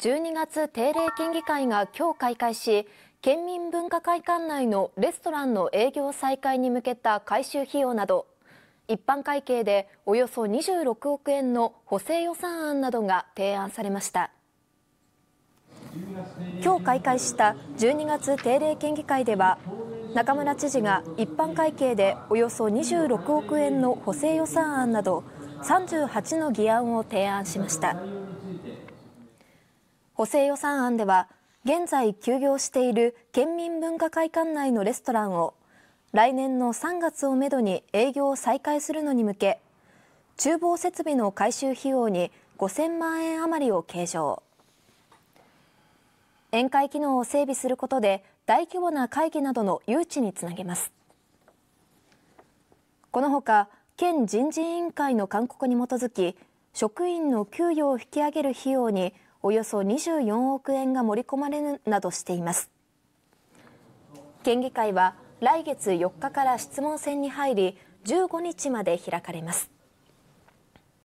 12月定例県議会が今日開会し県民文化会館内のレストランの営業再開に向けた改修費用など一般会計でおよそ26億円の補正予算案などが提案されました今日開会した12月定例県議会では中村知事が一般会計でおよそ26億円の補正予算案など38の議案を提案しました。補正予算案では現在休業している県民文化会館内のレストランを来年の3月をめどに営業を再開するのに向け厨房設備の改修費用に5000万円余りを計上宴会機能を整備することで大規模な会議などの誘致につなげますこのほか県人事委員会の勧告に基づき職員の給与を引き上げる費用におよそ24億円が盛り込まれるなどしています県議会は来月4日から質問戦に入り15日まで開かれます